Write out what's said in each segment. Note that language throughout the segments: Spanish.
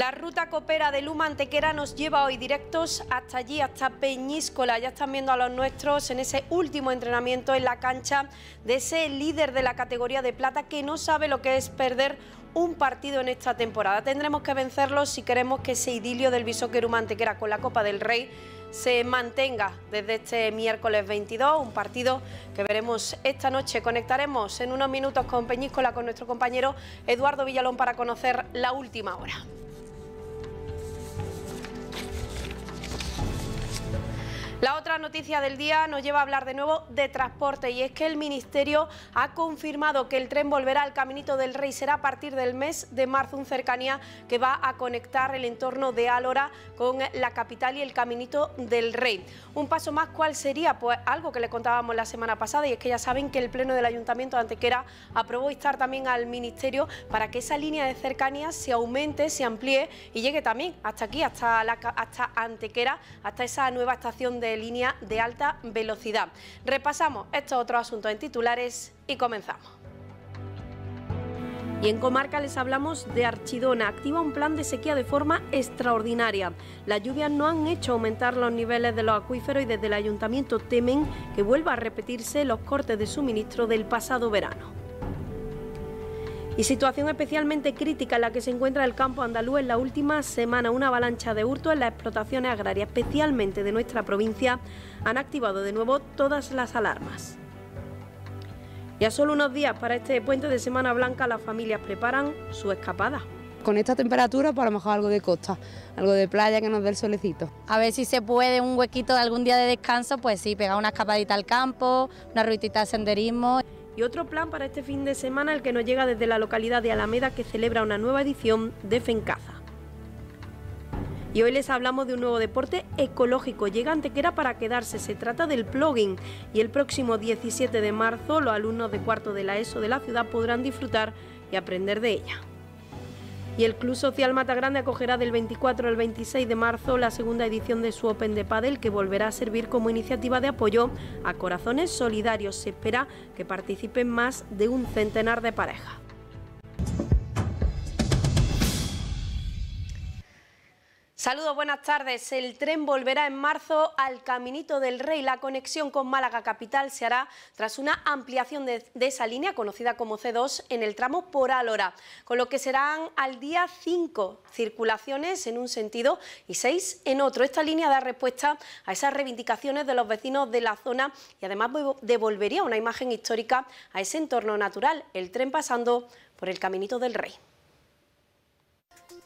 La ruta copera de Luma Antequera nos lleva hoy directos hasta allí, hasta Peñíscola. Ya están viendo a los nuestros en ese último entrenamiento en la cancha de ese líder de la categoría de plata que no sabe lo que es perder un partido en esta temporada. Tendremos que vencerlo si queremos que ese idilio del Bisóquer humantequera con la Copa del Rey se mantenga desde este miércoles 22, un partido que veremos esta noche. Conectaremos en unos minutos con Peñíscola con nuestro compañero Eduardo Villalón para conocer la última hora. la noticia del día nos lleva a hablar de nuevo de transporte y es que el Ministerio ha confirmado que el tren volverá al Caminito del Rey. Será a partir del mes de marzo un cercanía que va a conectar el entorno de Álora con la capital y el Caminito del Rey. Un paso más, ¿cuál sería? Pues algo que le contábamos la semana pasada y es que ya saben que el Pleno del Ayuntamiento de Antequera aprobó instar también al Ministerio para que esa línea de cercanía se aumente, se amplíe y llegue también hasta aquí, hasta, hasta Antequera, hasta esa nueva estación de línea de alta velocidad. Repasamos estos otros asuntos en titulares y comenzamos. Y en Comarca les hablamos de Archidona. Activa un plan de sequía de forma extraordinaria. Las lluvias no han hecho aumentar los niveles de los acuíferos y desde el ayuntamiento temen que vuelva a repetirse los cortes de suministro del pasado verano. Y situación especialmente crítica en la que se encuentra el campo andaluz en la última semana. Una avalancha de hurto en las explotaciones agrarias, especialmente de nuestra provincia, han activado de nuevo todas las alarmas. Ya solo unos días para este puente de Semana Blanca las familias preparan su escapada. Con esta temperatura, para pues, lo mejor algo de costa, algo de playa que nos dé el solecito. A ver si se puede un huequito de algún día de descanso, pues sí, pegar una escapadita al campo, una ruitita de senderismo. Y otro plan para este fin de semana, el que nos llega desde la localidad de Alameda, que celebra una nueva edición de Fencaza. Y hoy les hablamos de un nuevo deporte ecológico. ...llegante que era para quedarse. Se trata del plugin. Y el próximo 17 de marzo, los alumnos de cuarto de la ESO de la ciudad podrán disfrutar y aprender de ella y el Club Social Mata Grande acogerá del 24 al 26 de marzo la segunda edición de su Open de Padel que volverá a servir como iniciativa de apoyo a corazones solidarios. Se espera que participen más de un centenar de parejas. Saludos, buenas tardes. El tren volverá en marzo al Caminito del Rey. La conexión con Málaga Capital se hará tras una ampliación de, esa línea, conocida como C2, en el tramo por Álora, con lo que serán al día cinco circulaciones en un sentido y seis en otro. Esta línea da respuesta a esas reivindicaciones de los vecinos de la zona y además devolvería una imagen histórica a ese entorno natural, el tren pasando por el Caminito del Rey.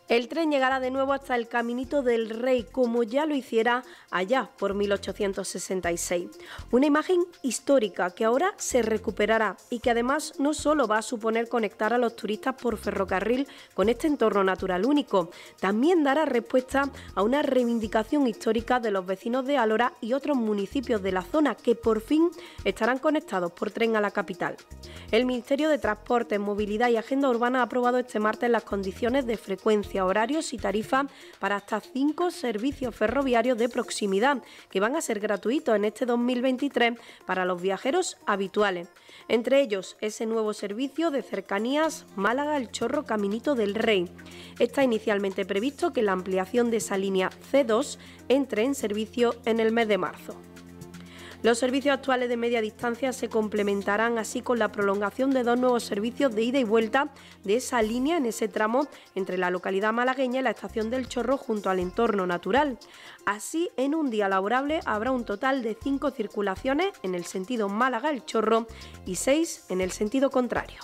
El tren llegará de nuevo hasta el Caminito del Rey, como ya lo hiciera allá por 1866. Una imagen histórica que ahora se recuperará y que además no solo va a suponer conectar a los turistas por ferrocarril con este entorno natural único, también dará respuesta a una reivindicación histórica de los vecinos de Alora y otros municipios de la zona que por fin estarán conectados por tren a la capital. El Ministerio de Transporte, Movilidad y Agenda Urbana ha aprobado este martes las condiciones de frecuencia horarios y tarifa para hasta cinco servicios ferroviarios de proximidad que van a ser gratuitos en este 2023 para los viajeros habituales. Entre ellos, ese nuevo servicio de cercanías Málaga El Chorro Caminito del Rey. Está inicialmente previsto que la ampliación de esa línea C2 entre en servicio en el mes de marzo. Los servicios actuales de media distancia se complementarán así con la prolongación de dos nuevos servicios de ida y vuelta de esa línea en ese tramo entre la localidad malagueña y la estación del Chorro junto al entorno natural. Así, en un día laborable habrá un total de cinco circulaciones en el sentido Málaga-El Chorro y seis en el sentido contrario.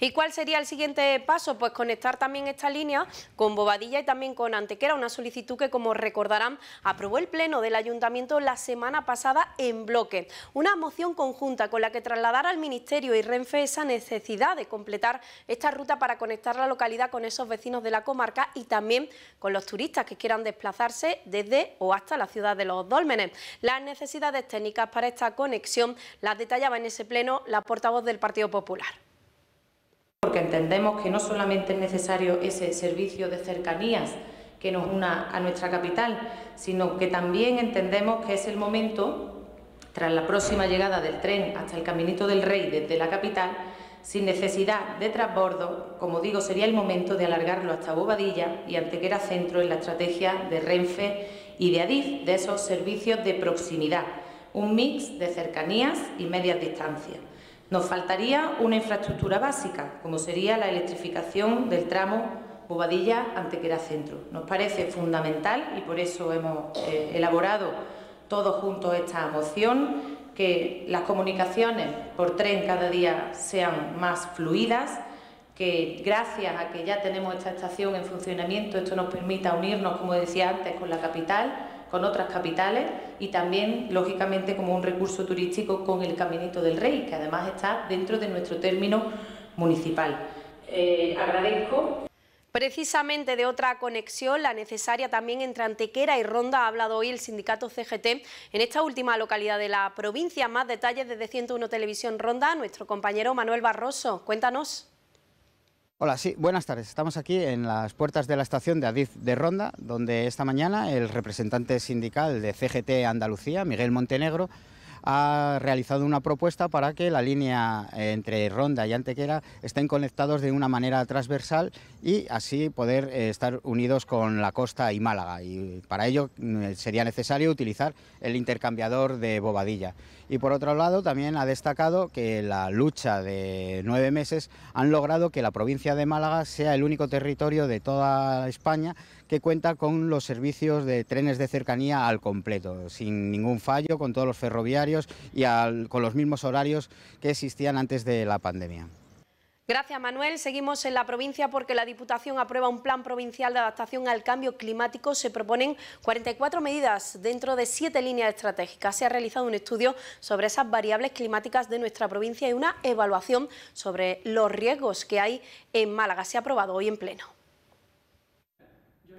¿Y cuál sería el siguiente paso? Pues conectar también esta línea con Bobadilla y también con Antequera, una solicitud que, como recordarán, aprobó el Pleno del Ayuntamiento la semana pasada en bloque. Una moción conjunta con la que trasladar al Ministerio y Renfe esa necesidad de completar esta ruta para conectar la localidad con esos vecinos de la comarca y también con los turistas que quieran desplazarse desde o hasta la ciudad de los Dólmenes. Las necesidades técnicas para esta conexión las detallaba en ese pleno la portavoz del Partido Popular porque entendemos que no solamente es necesario ese servicio de cercanías que nos una a nuestra capital, sino que también entendemos que es el momento, tras la próxima llegada del tren hasta el Caminito del Rey desde la capital, sin necesidad de transbordo, como digo, sería el momento de alargarlo hasta Bobadilla y era Centro en la estrategia de Renfe y de Adif, de esos servicios de proximidad, un mix de cercanías y medias distancias. Nos faltaría una infraestructura básica, como sería la electrificación del tramo Bobadilla-Antequera Centro. Nos parece fundamental y por eso hemos eh, elaborado todos juntos esta moción, que las comunicaciones por tren cada día sean más fluidas, que gracias a que ya tenemos esta estación en funcionamiento, esto nos permita unirnos, como decía antes, con la capital con otras capitales y también, lógicamente, como un recurso turístico con el Caminito del Rey, que además está dentro de nuestro término municipal. Eh, agradezco Precisamente de otra conexión, la necesaria también entre Antequera y Ronda, ha hablado hoy el sindicato CGT en esta última localidad de la provincia. Más detalles desde 101 Televisión Ronda, nuestro compañero Manuel Barroso. Cuéntanos. Hola, sí, buenas tardes. Estamos aquí en las puertas de la estación de Adif de Ronda, donde esta mañana el representante sindical de CGT Andalucía, Miguel Montenegro, ha realizado una propuesta para que la línea entre Ronda y Antequera estén conectados de una manera transversal y así poder eh, estar unidos con la costa y Málaga. Y para ello mm, sería necesario utilizar el intercambiador de Bobadilla y por otro lado también ha destacado que la lucha de nueve meses han logrado que la provincia de Málaga sea el único territorio de toda España que cuenta con los servicios de trenes de cercanía al completo, sin ningún fallo, con todos los ferroviarios y con los mismos horarios que existían antes de la pandemia. Gracias, Manuel. Seguimos en la provincia porque la Diputación aprueba un plan provincial de adaptación al cambio climático. Se proponen 44 medidas dentro de siete líneas estratégicas. Se ha realizado un estudio sobre esas variables climáticas de nuestra provincia y una evaluación sobre los riesgos que hay en Málaga. Se ha aprobado hoy en pleno.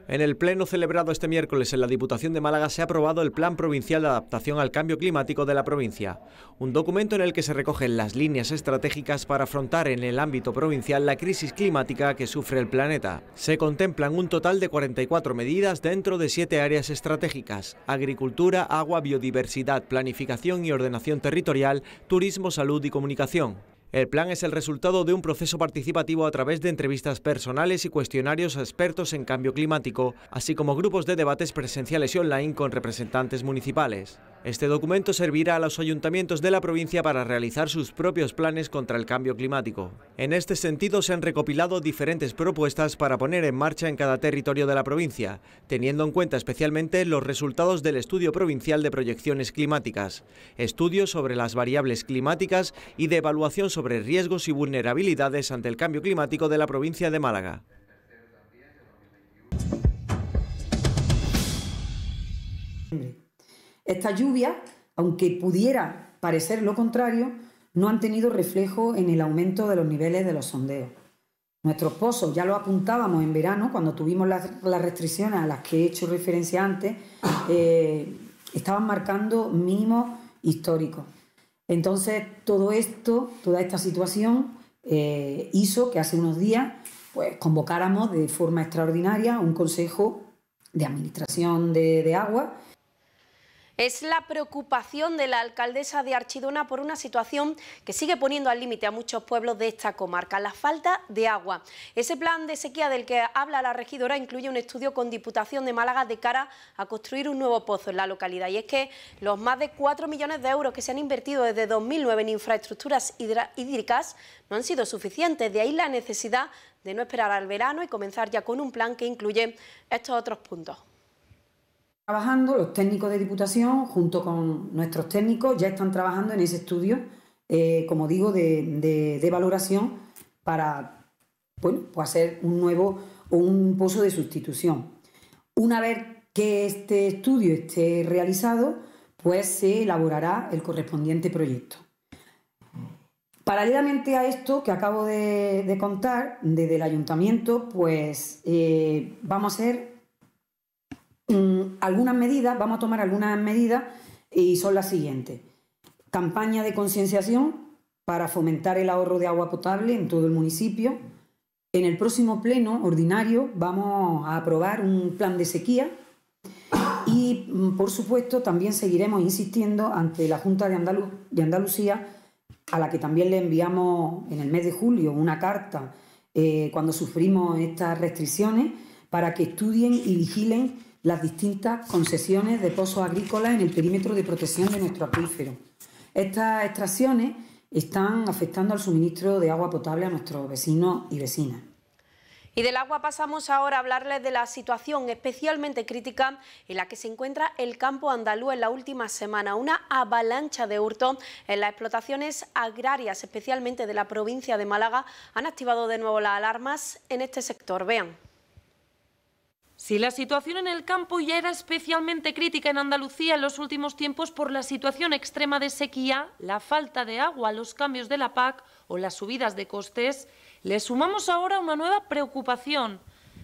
En el pleno celebrado este miércoles en la Diputación de Málaga se ha aprobado el Plan Provincial de Adaptación al Cambio Climático de la provincia, un documento en el que se recogen las líneas estratégicas para afrontar en el ámbito provincial la crisis climática que sufre el planeta. Se contemplan un total de 44 medidas dentro de siete áreas estratégicas, agricultura, agua, biodiversidad, planificación y ordenación territorial, turismo, salud y comunicación. El plan es el resultado de un proceso participativo a través de entrevistas personales y cuestionarios a expertos en cambio climático, así como grupos de debates presenciales y online con representantes municipales. Este documento servirá a los ayuntamientos de la provincia para realizar sus propios planes contra el cambio climático. En este sentido se han recopilado diferentes propuestas para poner en marcha en cada territorio de la provincia, teniendo en cuenta especialmente los resultados del Estudio Provincial de Proyecciones Climáticas, estudios sobre las variables climáticas y de evaluación sobre riesgos y vulnerabilidades ante el cambio climático de la provincia de Málaga. Esta lluvia, aunque pudiera parecer lo contrario, no han tenido reflejo en el aumento de los niveles de los sondeos. Nuestros pozos, ya lo apuntábamos en verano, cuando tuvimos las, restricciones a las que he hecho referencia antes, eh, estaban marcando mínimos históricos. Entonces, todo esto, toda esta situación, eh, hizo que hace unos días pues, convocáramos de forma extraordinaria un consejo de administración de agua es la preocupación de la alcaldesa de Archidona por una situación que sigue poniendo al límite a muchos pueblos de esta comarca, la falta de agua. Ese plan de sequía del que habla la regidora incluye un estudio con Diputación de Málaga de cara a construir un nuevo pozo en la localidad. Y es que los más de 4 millones de euros que se han invertido desde 2009 en infraestructuras hídricas no han sido suficientes. De ahí la necesidad de no esperar al verano y comenzar ya con un plan que incluye estos otros puntos trabajando, los técnicos de Diputación, junto con nuestros técnicos, ya están trabajando en ese estudio, eh, como digo, de, valoración para bueno, pues hacer un nuevo un pozo de sustitución. Una vez que este estudio esté realizado, pues se elaborará el correspondiente proyecto. Paralelamente a esto que acabo de, contar, desde el ayuntamiento, pues eh, vamos a hacer Mm, algunas medidas, vamos a tomar algunas medidas y son las siguientes. Campaña de concienciación para fomentar el ahorro de agua potable en todo el municipio. En el próximo pleno ordinario vamos a aprobar un plan de sequía y, mm, por supuesto, también seguiremos insistiendo ante la Junta de, Andalucía, a la que también le enviamos en el mes de julio una carta eh, cuando sufrimos estas restricciones, para que estudien y vigilen las distintas concesiones de pozos agrícolas en el perímetro de protección de nuestro acuífero. Estas extracciones están afectando al suministro de agua potable a nuestros vecinos y vecinas. Y del agua pasamos ahora a hablarles de la situación especialmente crítica en la que se encuentra el campo andaluz en la última semana. Una avalancha de hurtos en las explotaciones agrarias, especialmente de la provincia de Málaga, han activado de nuevo las alarmas en este sector. Vean. Si la situación en el campo ya era especialmente crítica en Andalucía en los últimos tiempos por la situación extrema de sequía, la falta de agua, los cambios de la PAC o las subidas de costes, le sumamos ahora una nueva preocupación.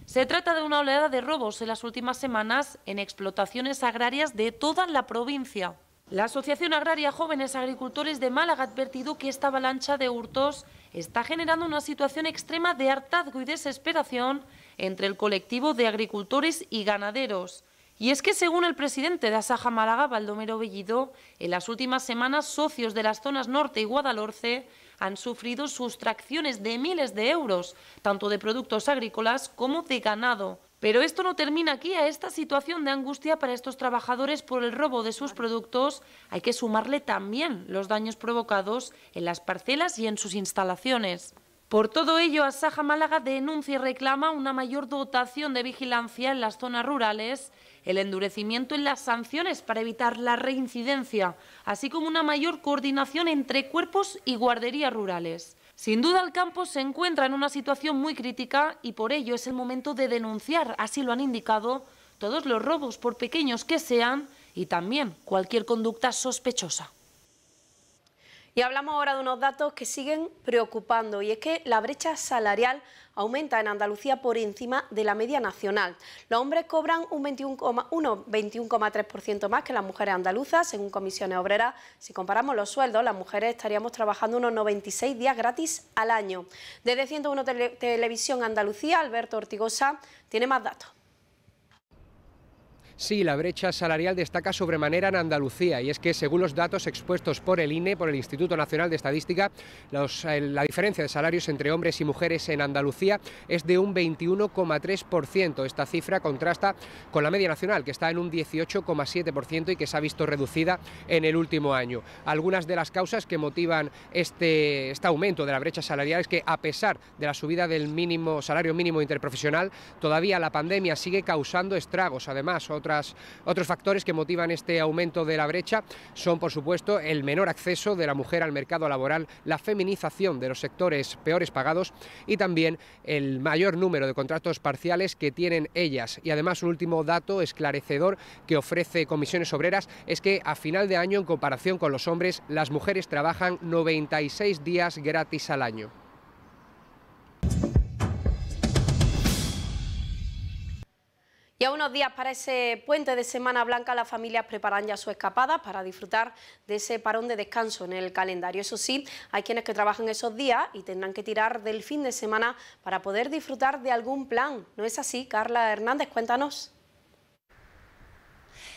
Se trata de una oleada de robos en las últimas semanas en explotaciones agrarias de toda la provincia. La Asociación Agraria Jóvenes Agricultores de Málaga ha advertido que esta avalancha de hurtos está generando una situación extrema de hartazgo y desesperación entre el colectivo de agricultores y ganaderos. Y es que, según el presidente de Asaja Málaga, Baldomero Bellido, en las últimas semanas socios de las zonas norte y Guadalhorce han sufrido sustracciones de miles de euros, tanto de productos agrícolas como de ganado. Pero esto no termina aquí. A esta situación de angustia para estos trabajadores por el robo de sus productos hay que sumarle también los daños provocados en las parcelas y en sus instalaciones. Por todo ello, Asaja Málaga denuncia y reclama una mayor dotación de vigilancia en las zonas rurales, el endurecimiento en las sanciones para evitar la reincidencia, así como una mayor coordinación entre cuerpos y guarderías rurales. Sin duda el campo se encuentra en una situación muy crítica y por ello es el momento de denunciar, así lo han indicado, todos los robos, por pequeños que sean, y también cualquier conducta sospechosa. Y hablamos ahora de unos datos que siguen preocupando y es que la brecha salarial aumenta en Andalucía por encima de la media nacional. Los hombres cobran un 21,3% más que las mujeres andaluzas, según comisiones obreras. Si comparamos los sueldos, las mujeres estaríamos trabajando unos 96 días gratis al año. Desde 101 Televisión Andalucía, Alberto Ortigosa tiene más datos. Sí, la brecha salarial destaca sobremanera en Andalucía y es que según los datos expuestos por el INE, por el Instituto Nacional de Estadística, eh, la diferencia de salarios entre hombres y mujeres en Andalucía es de un 21,3%. Esta cifra contrasta con la media nacional que está en un 18,7% y que se ha visto reducida en el último año. Algunas de las causas que motivan este, este aumento de la brecha salarial es que a pesar de la subida del mínimo salario mínimo interprofesional, todavía la pandemia sigue causando estragos. Además, otros factores que motivan este aumento de la brecha son, por supuesto, el menor acceso de la mujer al mercado laboral, la feminización de los sectores peores pagados y también el mayor número de contratos parciales que tienen ellas. Y además un último dato esclarecedor que ofrece comisiones obreras es que a final de año, en comparación con los hombres, las mujeres trabajan 96 días gratis al año. días para ese puente de Semana Blanca las familias preparan ya su escapada para disfrutar de ese parón de descanso en el calendario. Eso sí, hay quienes que trabajan esos días y tendrán que tirar del fin de semana para poder disfrutar de algún plan. ¿No es así, Carla Hernández? Cuéntanos.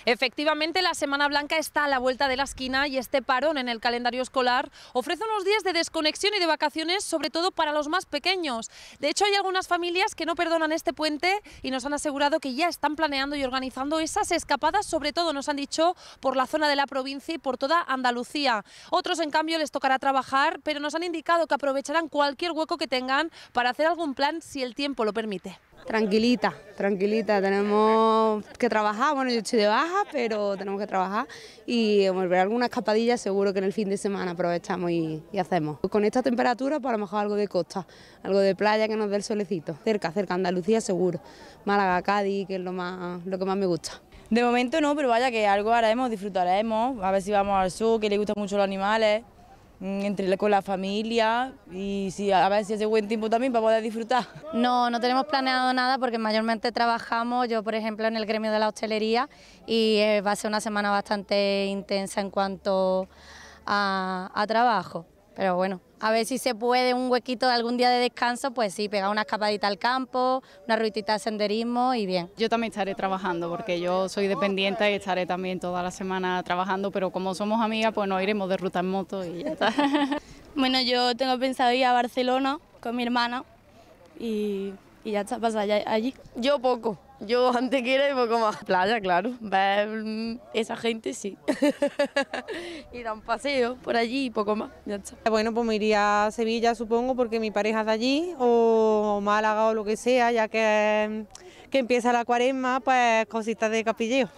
Efectivamente, la Semana Blanca está a la vuelta de la esquina y este parón en el calendario escolar ofrece unos días de desconexión y de vacaciones, sobre todo para los más pequeños. De hecho, hay algunas familias que no perdonan este puente y nos han asegurado que ya están planeando y organizando esas escapadas, sobre todo, nos han dicho, por la zona de la provincia y por toda Andalucía. Otros, en cambio, les tocará trabajar, pero nos han indicado que aprovecharán cualquier hueco que tengan para hacer algún plan si el tiempo lo permite. Tranquilita, tranquilita, tenemos que trabajar, bueno yo estoy de baja, pero tenemos que trabajar y volver a alguna escapadilla seguro que en el fin de semana aprovechamos y, hacemos. Con esta temperatura para pues, lo mejor algo de costa, algo de playa que nos dé el solecito, cerca, cerca, Andalucía seguro, Málaga, Cádiz, que es lo, lo que más me gusta. De momento no, pero vaya que algo haremos, disfrutaremos, a ver si vamos al sur, que le gustan mucho los animales. Mm, entre con la familia y si a ver si hace buen tiempo también para poder disfrutar. No, no tenemos planeado nada porque mayormente trabajamos, yo por ejemplo en el gremio de la hostelería y eh, va a ser una semana bastante intensa en cuanto a trabajo, pero bueno a ver si se puede un huequito de algún día de descanso, pues sí, pegar una escapadita al campo, una ruitita de senderismo y bien. Yo también estaré trabajando porque yo soy dependiente y estaré también toda la semana trabajando, pero como somos amigas, pues nos iremos de ruta en moto y ya está. bueno, yo tengo pensado ir a Barcelona con mi hermana y, ya está, pasar allí. Yo poco yo antes que era y poco más. Playa, claro. Ver mm, esa gente, sí. ...ir a un paseo por allí y poco más. Ah, bueno, pues me iría a Sevilla, supongo, porque mi pareja es de allí, o Málaga o lo que sea, ya que, que empieza la cuaresma, pues cositas de capilleo.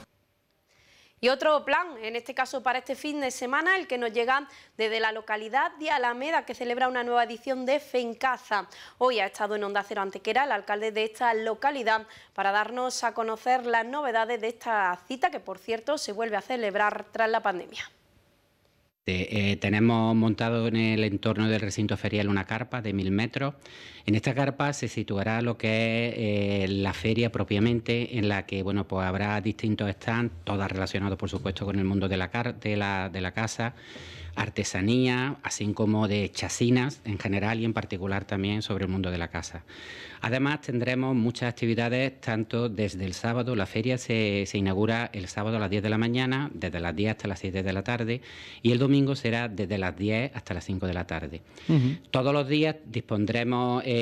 Y otro plan, en este caso para este fin de semana, el que nos llega desde la localidad de Alameda, que celebra una nueva edición de Fencaza. Hoy ha estado en Onda Cero Antequera el alcalde de esta localidad para darnos a conocer las novedades de esta cita, que por cierto se vuelve a celebrar tras la pandemia. Eh, tenemos montado en el entorno del recinto ferial una carpa de mil metros en esta carpa se situará lo que es eh, la feria propiamente, en la que bueno, pues habrá distintos stands, todas relacionados por supuesto con el mundo de la, casa, artesanía, así como de chacinas en general y en particular también sobre el mundo de la casa. Además tendremos muchas actividades, tanto desde el sábado, la feria se, inaugura el sábado a las 10 de la mañana, desde las 10 hasta las 7 de la tarde, y el domingo será desde las 10 hasta las 5 de la tarde. Todos los días dispondremos... Eh,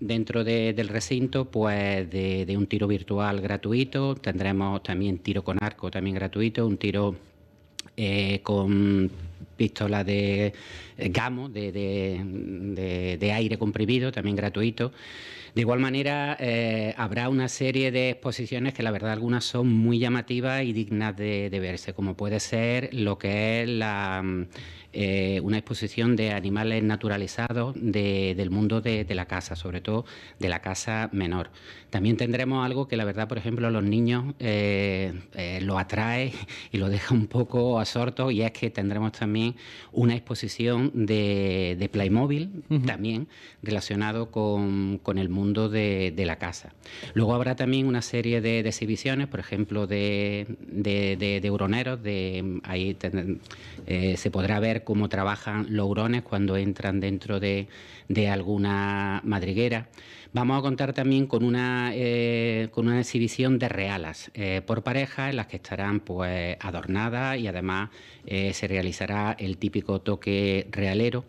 dentro del recinto, pues de, un tiro virtual gratuito, tendremos también tiro con arco también gratuito, un tiro eh, con pistola de eh, GAMO de, aire comprimido, también gratuito. De igual manera, eh, habrá una serie de exposiciones que la verdad algunas son muy llamativas y dignas de, verse, como puede ser lo que es la, mm, eh, una exposición de animales naturalizados del mundo de, la casa, sobre todo de la casa menor. También tendremos algo que la verdad, por ejemplo, a los niños lo atrae y lo deja un poco asorto, y es que tendremos también una exposición de, Playmobil también relacionado con, el mundo de, la casa. Luego habrá también una serie de, exhibiciones, por ejemplo, de, huroneros de, ahí eh, se podrá ver cómo trabajan los hurones cuando entran dentro de, alguna madriguera. Vamos a contar también con una, eh, exhibición de realas eh, por pareja en las que estarán pues, adornadas y además eh, se realizará el típico toque realero.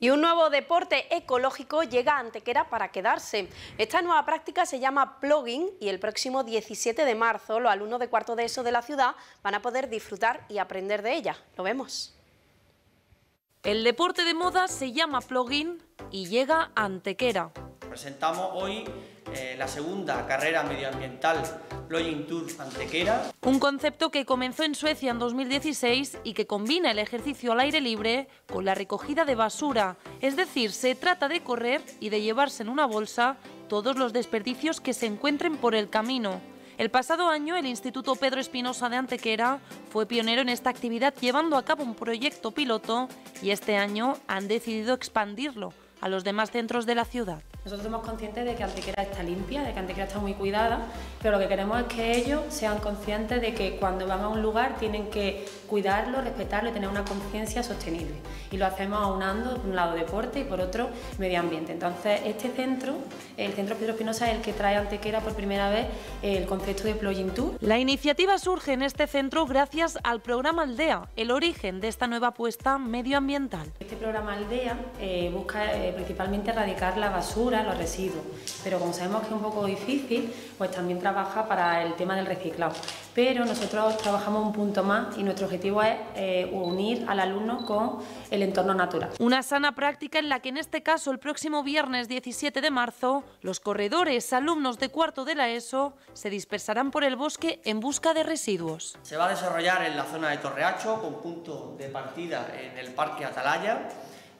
Y un nuevo deporte ecológico llega a Antequera para quedarse. Esta nueva práctica se llama plugging y el próximo 17 de marzo los alumnos de cuarto de ESO de la ciudad van a poder disfrutar y aprender de ella. Lo vemos. El deporte de moda se llama plugin y llega a Antequera. Presentamos hoy eh, la segunda carrera medioambiental Plugin Tour Antequera. Un concepto que comenzó en Suecia en 2016 y que combina el ejercicio al aire libre con la recogida de basura. Es decir, se trata de correr y de llevarse en una bolsa todos los desperdicios que se encuentren por el camino. El pasado año, el Instituto Pedro Espinosa de Antequera fue pionero en esta actividad llevando a cabo un proyecto piloto y este año han decidido expandirlo a los demás centros de la ciudad. Nosotros somos conscientes de que Antequera está limpia, de que Antequera está muy cuidada, pero lo que queremos es que ellos sean conscientes de que cuando van a un lugar tienen que cuidarlo, respetarlo y tener una conciencia sostenible. Y lo hacemos aunando, por un lado deporte y por otro medio ambiente. Entonces, este centro, el Centro Pedro Espinosa, es el que trae a Antequera por primera vez el concepto de Plugin Tour. La iniciativa surge en este centro gracias al programa Aldea, el origen de esta nueva apuesta medioambiental. Este programa Aldea eh, busca eh, principalmente erradicar la basura los residuos. Pero como sabemos que es un poco difícil, pues también trabaja para el tema del reciclado. Pero nosotros trabajamos un punto más y nuestro objetivo es eh, unir al alumno con el entorno natural. Una sana práctica en la que en este caso el próximo viernes 17 de marzo los corredores, alumnos de cuarto de la ESO, se dispersarán por el bosque en busca de residuos. Se va a desarrollar en la zona de Torreacho con punto de partida en el Parque Atalaya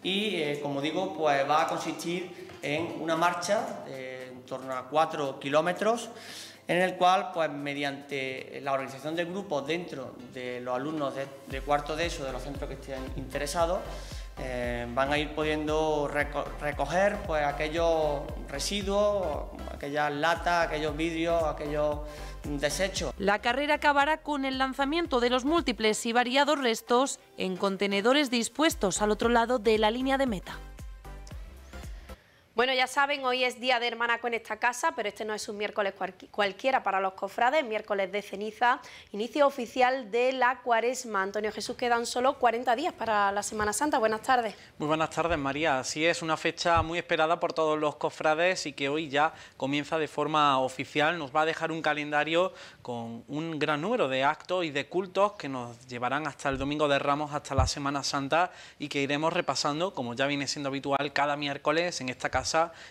y eh, como digo pues va a consistir en una marcha de en torno a 4 kilómetros en el cual pues mediante la organización de grupos dentro de los alumnos de, cuarto de eso de los centros que estén interesados eh, van a ir pudiendo recoger pues aquellos residuos aquellas latas aquellos vidrios aquellos la carrera acabará con el lanzamiento de los múltiples y variados restos en contenedores dispuestos al otro lado de la línea de meta. Bueno, ya saben, hoy es día de hermana en esta casa, pero este no es un miércoles cualquiera para los cofrades, miércoles de ceniza, inicio oficial de la cuaresma. Antonio Jesús, quedan solo 40 días para la Semana Santa. Buenas tardes. Muy buenas tardes, María. Sí, es, una fecha muy esperada por todos los cofrades y que hoy ya comienza de forma oficial. Nos va a dejar un calendario con un gran número de actos y de cultos que nos llevarán hasta el Domingo de Ramos, hasta la Semana Santa y que iremos repasando, como ya viene siendo habitual, cada miércoles en esta casa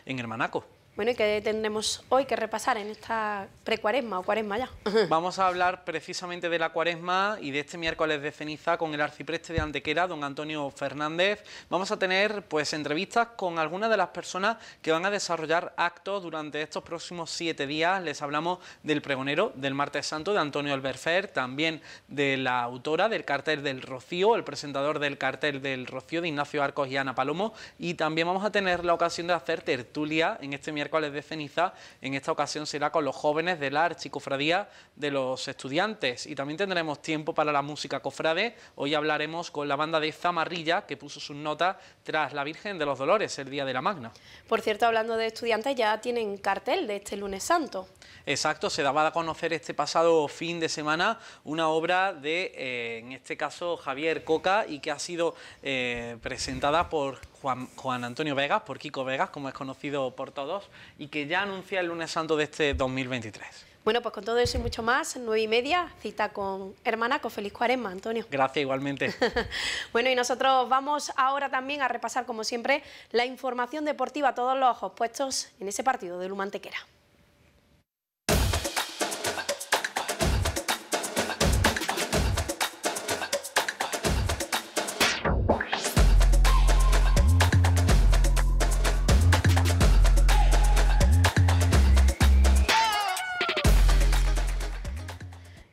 en el Manaco. Bueno, ¿y qué tendremos hoy que repasar en esta precuaresma o cuaresma ya? Vamos a hablar precisamente de la cuaresma y de este miércoles de ceniza con el arcipreste de Antequera, don Antonio Fernández. Vamos a tener pues entrevistas con algunas de las personas que van a desarrollar actos durante estos próximos siete días. Les hablamos del pregonero del Martes Santo, de Antonio Alberfer, también de la autora del cartel del Rocío, el presentador del cartel del Rocío de Ignacio Arcos y Ana Palomo. Y también vamos a tener la ocasión de hacer tertulia en este miércoles miércoles de ceniza. En esta ocasión será con los jóvenes de la Archicofradía de los Estudiantes. Y también tendremos tiempo para la música cofrade. Hoy hablaremos con la banda de Zamarrilla, que puso sus notas tras la Virgen de los Dolores, el Día de la Magna. Por cierto, hablando de estudiantes, ya tienen cartel de este lunes santo. Exacto, se daba a conocer este pasado fin de semana una obra de, eh, en este caso, Javier Coca y que ha sido eh, presentada por Juan, Antonio Vegas, por Kiko Vegas, como es conocido por todos, y que ya anuncia el lunes santo de este 2023. Bueno, pues con todo eso y mucho más, nueve y media, cita con hermana, con Feliz cuaresma, Antonio. Gracias, igualmente. bueno, y nosotros vamos ahora también a repasar, como siempre, la información deportiva, todos los ojos puestos en ese partido de Lumantequera.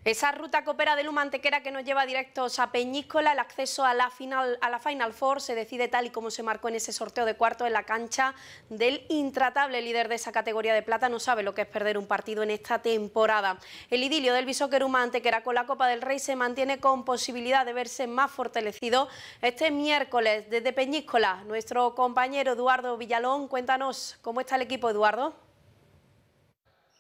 Esa ruta copera de Luma Antequera que nos lleva directos a Peñíscola, el acceso a la, final, a la Final Four se decide tal y como se marcó en ese sorteo de cuarto en la cancha del intratable líder de esa categoría de plata. No sabe lo que es perder un partido en esta temporada. El idilio del Bisóquer Luma Antequera con la Copa del Rey se mantiene con posibilidad de verse más fortalecido este miércoles desde Peñíscola. Nuestro compañero Eduardo Villalón, cuéntanos cómo está el equipo, Eduardo.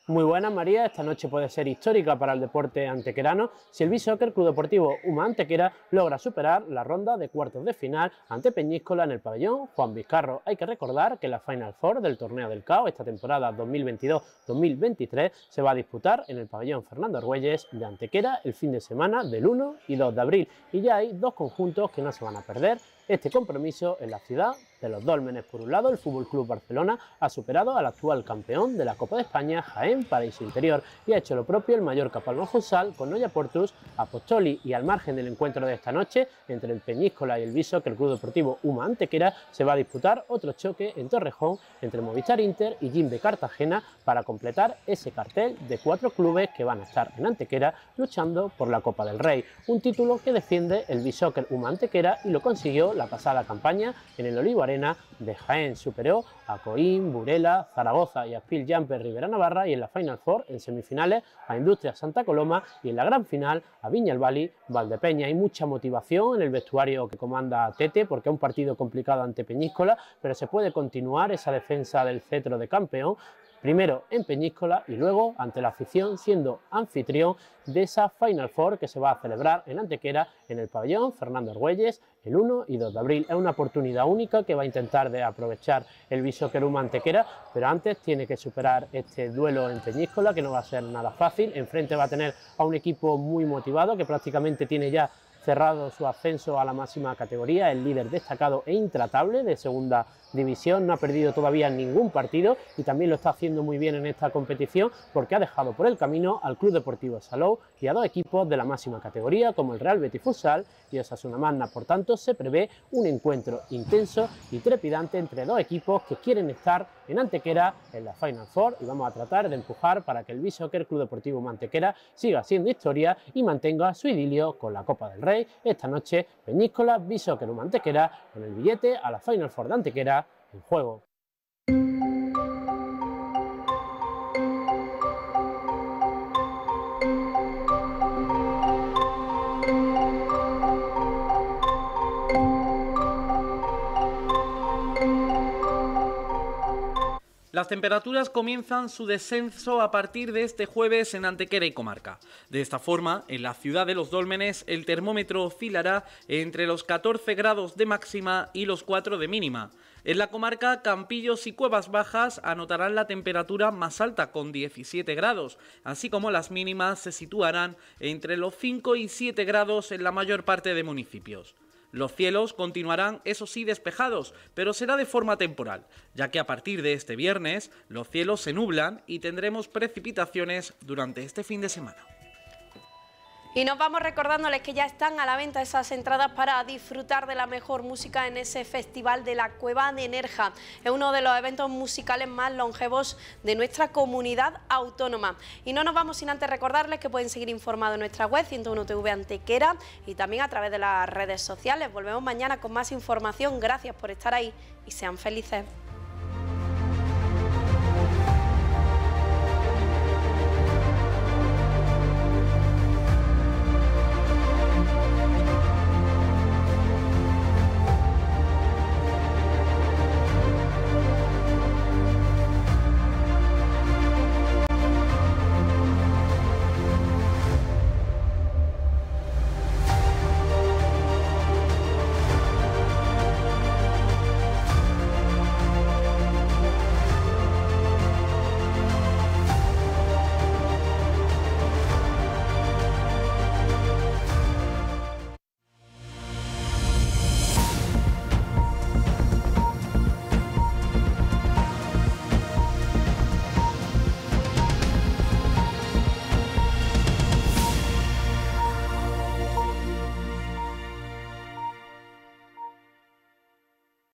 Muy buenas María, esta noche puede ser histórica para el deporte antequerano si el Bisoccer Club Deportivo Uma Antequera logra superar la ronda de cuartos de final ante Peñíscola en el pabellón Juan Vizcarro. Hay que recordar que la Final Four del torneo del CAO esta temporada 2022-2023 se va a disputar en el pabellón Fernando Argüelles de Antequera el fin de semana del 1 y 2 de abril y ya hay dos conjuntos que no se van a perder este compromiso en la ciudad de los Dólmenes. Por un lado, el Fútbol Club Barcelona ha superado al actual campeón de la Copa de España, Jaén su Interior, y ha hecho lo propio el Mallorca Palma jonsal con Noya Portus, Apostoli y al margen del encuentro de esta noche entre el Peñíscola y el Viso, que el Club Deportivo Uma Antequera se va a disputar otro choque en Torrejón entre Movistar Inter y Jim de Cartagena para completar ese cartel de cuatro clubes que van a estar en Antequera luchando por la Copa del Rey, un título que defiende el Bishoker Uma Antequera y lo consiguió la pasada campaña en el Olivar de Jaén. Superó a Coín, Burela, Zaragoza y a Spiel Jumper Rivera Navarra y en la Final Four, en semifinales, a Industria Santa Coloma y en la gran final a Viña el Bali, Valdepeña. Hay mucha motivación en el vestuario que comanda Tete porque es un partido complicado ante Peñíscola, pero se puede continuar esa defensa del cetro de campeón primero en Peñíscola y luego ante la afición, siendo anfitrión de esa Final Four que se va a celebrar en Antequera, en el pabellón Fernando Argüelles, el 1 y 2 de abril. Es una oportunidad única que va a intentar de aprovechar el Visoqueruma Antequera, pero antes tiene que superar este duelo en Peñíscola, que no va a ser nada fácil. Enfrente va a tener a un equipo muy motivado, que prácticamente tiene ya cerrado su ascenso a la máxima categoría, el líder destacado e intratable de segunda división, no ha perdido todavía ningún partido y también lo está haciendo muy bien en esta competición porque ha dejado por el camino al Club Deportivo Salou y a dos equipos de la máxima categoría como el Real Betis Futsal y Osasuna Magna. Por tanto, se prevé un encuentro intenso y trepidante entre dos equipos que quieren estar en Antequera en la Final Four y vamos a tratar de empujar para que el Bishoker Club Deportivo Mantequera siga siendo historia y mantenga su idilio con la Copa del Rey esta noche Peñíscola Viso que no Mantequera con el billete a la Final Four de Antequera en juego. temperaturas comienzan su descenso a partir de este jueves en Antequera y Comarca. De esta forma, en la ciudad de los Dólmenes, el termómetro oscilará entre los 14 grados de máxima y los 4 de mínima. En la comarca, Campillos y Cuevas Bajas anotarán la temperatura más alta, con 17 grados, así como las mínimas se situarán entre los 5 y 7 grados en la mayor parte de municipios. Los cielos continuarán, eso sí, despejados, pero será de forma temporal, ya que a partir de este viernes los cielos se nublan y tendremos precipitaciones durante este fin de semana. Y nos vamos recordándoles que ya están a la venta esas entradas para disfrutar de la mejor música en ese Festival de la Cueva de Enerja. Es uno de los eventos musicales más longevos de nuestra comunidad autónoma. Y no nos vamos sin antes recordarles que pueden seguir informados en nuestra web 101TV Antequera y también a través de las redes sociales. Volvemos mañana con más información. Gracias por estar ahí y sean felices.